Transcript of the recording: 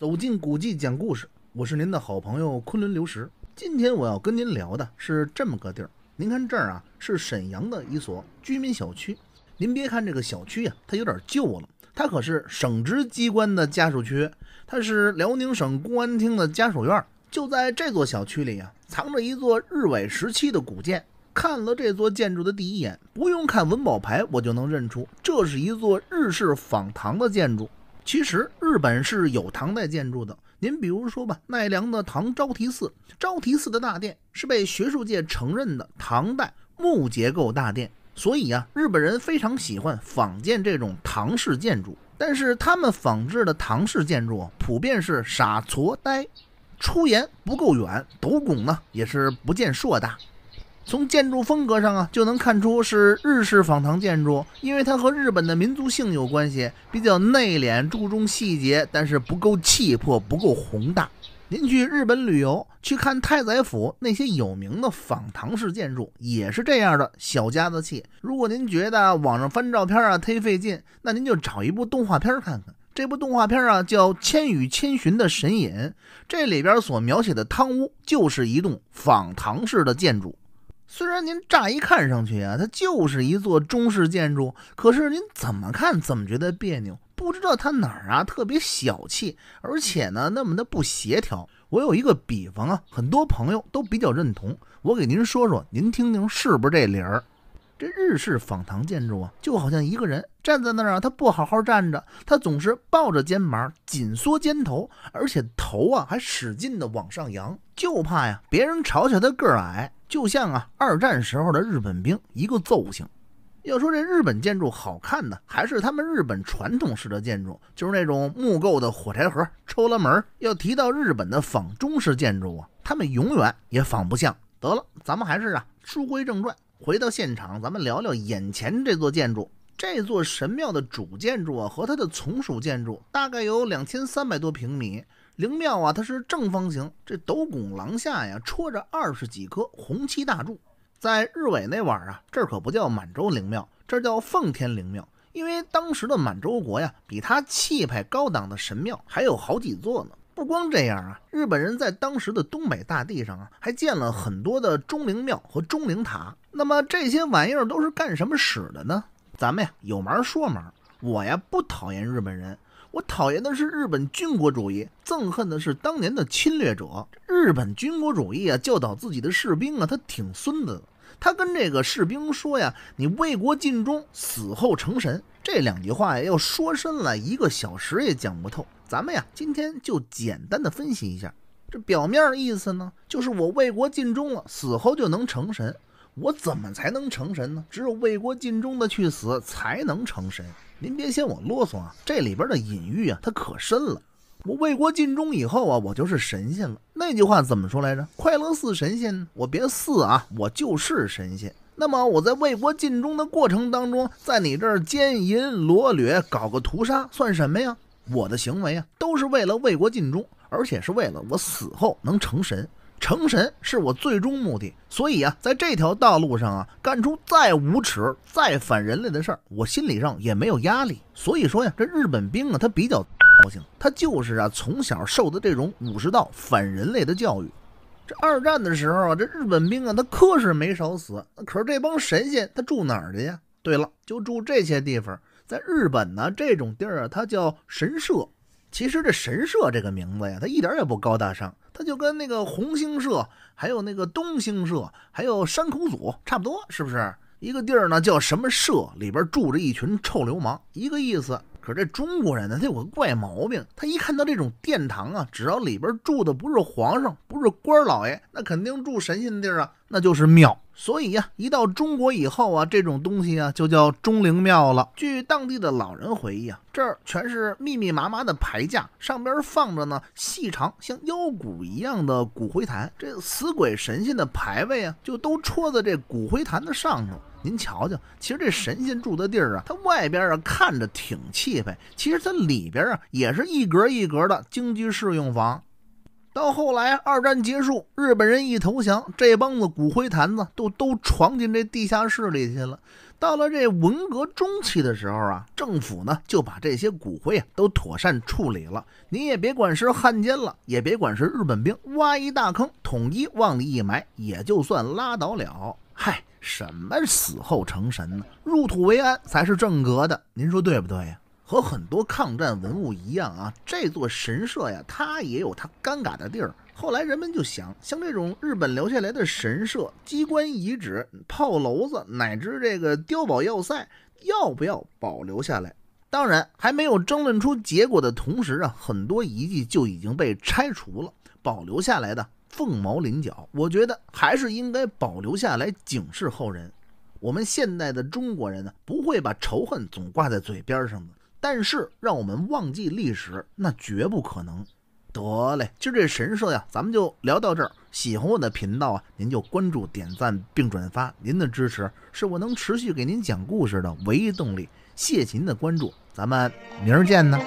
走进古迹讲故事，我是您的好朋友昆仑流石。今天我要跟您聊的是这么个地儿。您看这儿啊，是沈阳的一所居民小区。您别看这个小区啊，它有点旧了，它可是省直机关的家属区，它是辽宁省公安厅的家属院。就在这座小区里啊，藏着一座日伪时期的古建。看了这座建筑的第一眼，不用看文保牌，我就能认出，这是一座日式仿唐的建筑。其实日本是有唐代建筑的，您比如说吧，奈良的唐招提寺，招提寺的大殿是被学术界承认的唐代木结构大殿，所以啊，日本人非常喜欢仿建这种唐式建筑，但是他们仿制的唐式建筑普遍是傻矬呆，出檐不够远，斗拱呢也是不见硕大。从建筑风格上啊，就能看出是日式仿唐建筑，因为它和日本的民族性有关系，比较内敛，注重细节，但是不够气魄，不够宏大。您去日本旅游，去看太宰府那些有名的仿唐式建筑，也是这样的小家子气。如果您觉得网上翻照片啊忒费劲，那您就找一部动画片看看。这部动画片啊叫《千与千寻》的神隐，这里边所描写的汤屋就是一栋仿唐式的建筑。虽然您乍一看上去啊，它就是一座中式建筑，可是您怎么看怎么觉得别扭，不知道它哪儿啊特别小气，而且呢那么的不协调。我有一个比方啊，很多朋友都比较认同，我给您说说，您听听是不是这理儿。这日式仿唐建筑啊，就好像一个人站在那儿，他不好好站着，他总是抱着肩膀，紧缩肩头，而且头啊还使劲的往上扬，就怕呀别人嘲笑他个矮。就像啊二战时候的日本兵一个揍性。要说这日本建筑好看呢，还是他们日本传统式的建筑，就是那种木构的火柴盒。抽了门儿。要提到日本的仿中式建筑啊，他们永远也仿不像。得了，咱们还是啊书归正传。回到现场，咱们聊聊眼前这座建筑。这座神庙的主建筑啊，和它的从属建筑大概有两千三百多平米。灵庙啊，它是正方形，这斗拱廊下呀，戳着二十几棵红漆大柱。在日伪那晚啊，这儿可不叫满洲灵庙，这叫奉天灵庙，因为当时的满洲国呀，比它气派高档的神庙还有好几座呢。不光这样啊，日本人在当时的东北大地上啊，还建了很多的钟灵庙和钟灵塔。那么这些玩意儿都是干什么使的呢？咱们呀有毛说毛，我呀不讨厌日本人，我讨厌的是日本军国主义，憎恨的是当年的侵略者。日本军国主义啊，教导自己的士兵啊，他挺孙子的。他跟这个士兵说呀：“你为国尽忠，死后成神。”这两句话呀，要说深了，一个小时也讲不透。咱们呀，今天就简单的分析一下。这表面意思呢，就是我为国尽忠了，死后就能成神。我怎么才能成神呢？只有为国尽忠的去死，才能成神。您别嫌我啰嗦啊，这里边的隐喻啊，它可深了。我为国尽忠以后啊，我就是神仙了。那句话怎么说来着？快乐似神仙，我别似啊，我就是神仙。那么我在为国尽忠的过程当中，在你这儿奸淫掳掠、搞个屠杀算什么呀？我的行为啊，都是为了为国尽忠，而且是为了我死后能成神。成神是我最终目的，所以啊，在这条道路上啊，干出再无耻、再反人类的事儿，我心理上也没有压力。所以说呀，这日本兵啊，他比较。他就是啊，从小受的这种武士道反人类的教育。这二战的时候啊，这日本兵啊，他可是没少死。可是这帮神仙，他住哪儿的呀？对了，就住这些地方。在日本呢，这种地儿啊，它叫神社。其实这神社这个名字呀，它一点也不高大上，它就跟那个红星社、还有那个东星社、还有山口组差不多，是不是？一个地儿呢，叫什么社，里边住着一群臭流氓，一个意思。可是这中国人呢，他有个怪毛病，他一看到这种殿堂啊，只要里边住的不是皇上，不是官老爷，那肯定住神仙的地儿啊，那就是庙。所以呀，一到中国以后啊，这种东西啊就叫钟灵庙了。据当地的老人回忆啊，这儿全是密密麻麻的牌架，上边放着呢细长像腰鼓一样的骨灰坛，这死鬼神仙的牌位啊，就都戳在这骨灰坛的上头。您瞧瞧，其实这神仙住的地儿啊，它外边啊看着挺气派，其实它里边啊也是一格一格的京居适用房。到后来，二战结束，日本人一投降，这帮子骨灰坛子都都闯进这地下室里去了。到了这文革中期的时候啊，政府呢就把这些骨灰啊都妥善处理了。您也别管是汉奸了，也别管是日本兵，挖一大坑，统一往里一埋，也就算拉倒了。嗨，什么死后成神呢？入土为安才是正格的。您说对不对呀？和很多抗战文物一样啊，这座神社呀，它也有它尴尬的地儿。后来人们就想，像这种日本留下来的神社、机关遗址、炮楼子，乃至这个碉堡要塞，要不要保留下来？当然还没有争论出结果的同时啊，很多遗迹就已经被拆除了，保留下来的凤毛麟角。我觉得还是应该保留下来，警示后人。我们现代的中国人呢，不会把仇恨总挂在嘴边上的。但是，让我们忘记历史，那绝不可能。得嘞，今儿这神社呀，咱们就聊到这儿。喜欢我的频道啊，您就关注、点赞并转发。您的支持是我能持续给您讲故事的唯一动力。谢谢您的关注，咱们明儿见呢。